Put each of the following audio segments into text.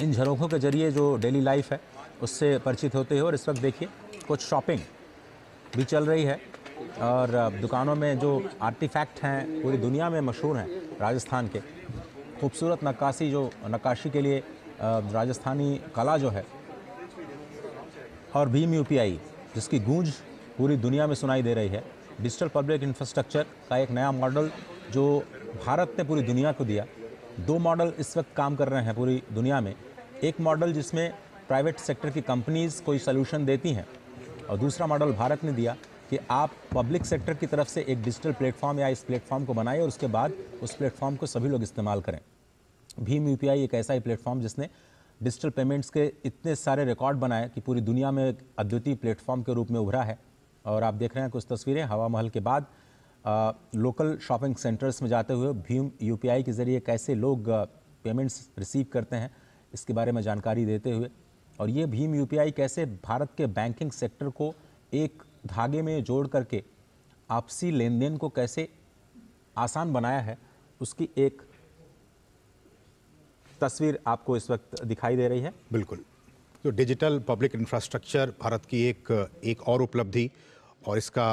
इन झरोखों के जरिए जो डेली लाइफ है उससे परिचित होते हुए और इस वक्त देखिए कुछ शॉपिंग भी चल रही है और दुकानों में जो आर्टिफैक्ट हैं पूरी दुनिया में मशहूर हैं राजस्थान के खूबसूरत नक्काशी जो नक्काशी के लिए राजस्थानी कला जो है और भीम यू जिसकी गूंज पूरी दुनिया में सुनाई दे रही है डिजिटल पब्लिक इंफ्रास्ट्रक्चर का एक नया मॉडल जो भारत ने पूरी दुनिया को दिया दो मॉडल इस वक्त काम कर रहे हैं पूरी दुनिया में एक मॉडल जिसमें प्राइवेट सेक्टर की कंपनीज़ कोई सोल्यूशन देती हैं और दूसरा मॉडल भारत ने दिया कि आप पब्लिक सेक्टर की तरफ से एक डिजिटल प्लेटफॉर्म या इस प्लेटफॉर्म को बनाए और उसके बाद उस प्लेटफॉर्म को सभी लोग इस्तेमाल करें भीम यू एक ऐसा ही प्लेटफॉर्म जिसने डिजिटल पेमेंट्स के इतने सारे रिकॉर्ड बनाए कि पूरी दुनिया में एक अद्वितीय प्लेटफॉर्म के रूप में उभरा है और आप देख रहे हैं कुछ तस्वीरें हवा महल के बाद आ, लोकल शॉपिंग सेंटर्स में जाते हुए भीम यू के ज़रिए कैसे लोग पेमेंट्स रिसीव करते हैं इसके बारे में जानकारी देते हुए और ये भीम यू कैसे भारत के बैंकिंग सेक्टर को एक धागे में जोड़ करके आपसी लेन देन को कैसे आसान बनाया है उसकी एक तस्वीर आपको इस वक्त दिखाई दे रही है बिल्कुल तो डिजिटल पब्लिक इंफ्रास्ट्रक्चर भारत की एक एक और उपलब्धि और इसका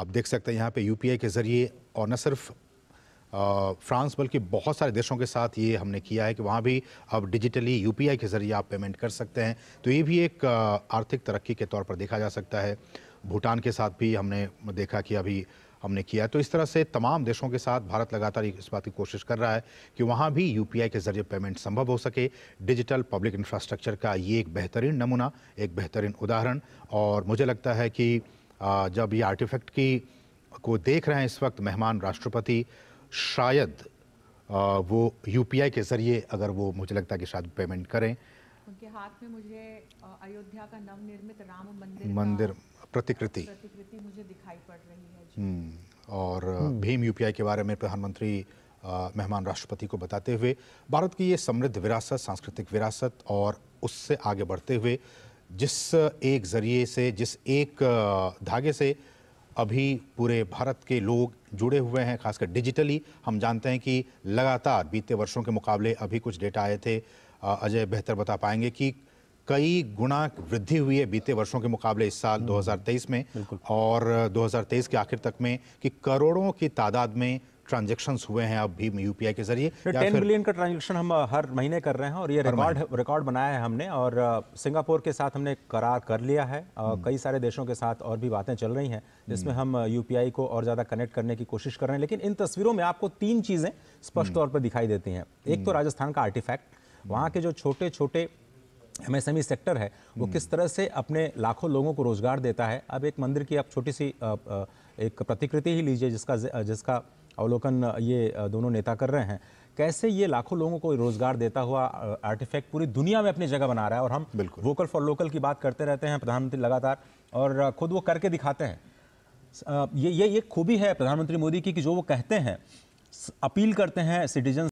आप देख सकते हैं यहाँ पे यूपीआई के ज़रिए और न सिर्फ फ्रांस बल्कि बहुत सारे देशों के साथ ये हमने किया है कि वहाँ भी अब डिजिटली यूपीआई के ज़रिए आप पेमेंट कर सकते हैं तो ये भी एक आर्थिक तरक्की के तौर पर देखा जा सकता है भूटान के साथ भी हमने देखा कि अभी हमने किया तो इस तरह से तमाम देशों के साथ भारत लगातार इस बात की कोशिश कर रहा है कि वहाँ भी यू के जरिए पेमेंट संभव हो सके डिजिटल पब्लिक इंफ्रास्ट्रक्चर का ये एक बेहतरीन नमूना एक बेहतरीन उदाहरण और मुझे लगता है कि जब ये आर्टिफैक्ट की को देख रहे हैं इस वक्त मेहमान राष्ट्रपति शायद आ, वो यूपीआई के ज़रिए अगर वो मुझे लगता है कि शायद पेमेंट करें उनके हाथ में मुझे अयोध्या का नवनिर्मित राम मंदिर मंदिर प्रतिकृति प्रतिकृति मुझे दिखाई पड़ रही है हम्म, और हम्म। भीम यूपीआई के बारे में प्रधानमंत्री मेहमान राष्ट्रपति को बताते हुए भारत की ये समृद्ध विरासत सांस्कृतिक विरासत और उससे आगे बढ़ते हुए जिस एक जरिए से जिस एक धागे से अभी पूरे भारत के लोग जुड़े हुए हैं खासकर डिजिटली हम जानते हैं कि लगातार बीते वर्षों के मुकाबले अभी कुछ डेटा आए थे अजय बेहतर बता पाएंगे कि कई गुना वृद्धि हुई है बीते वर्षों के मुकाबले इस साल 2023 हम्म, में और 2023 के आखिर तक में कि करोड़ों की तादाद में ट्रांजेक्शन हुए हैं अब भीम यू के जरिए टेन बिलियन का ट्रांजेक्शन हम हर महीने कर रहे हैं और ये रिकॉर्ड रिकॉर्ड बनाया है हमने और सिंगापुर के साथ हमने करार कर लिया है हम्म। कई सारे देशों के साथ और भी बातें चल रही हैं जिसमें हम्म। हम यू को और ज़्यादा कनेक्ट करने की कोशिश कर रहे हैं लेकिन इन तस्वीरों में आपको तीन चीज़ें स्पष्ट हम्म। तौर पर दिखाई देती हैं एक तो राजस्थान का आर्टिफैक्ट वहाँ के जो छोटे छोटे एमएसएमई सेक्टर है वो हम्म। किस तरह से अपने लाखों लोगों को रोजगार देता है अब एक मंदिर की आप छोटी सी एक प्रतिकृति ही लीजिए जिसका जिसका अवलोकन ये दोनों नेता कर रहे हैं कैसे ये लाखों लोगों को रोजगार देता हुआ आर्टिफैक्ट पूरी दुनिया में अपनी जगह बना रहा है और हम बिल्कुल वोकल फॉर लोकल की बात करते रहते हैं प्रधानमंत्री लगातार और खुद वो करके दिखाते हैं ये ये ये खूबी है प्रधानमंत्री मोदी की कि जो वो कहते हैं अपील करते हैं सिटीजन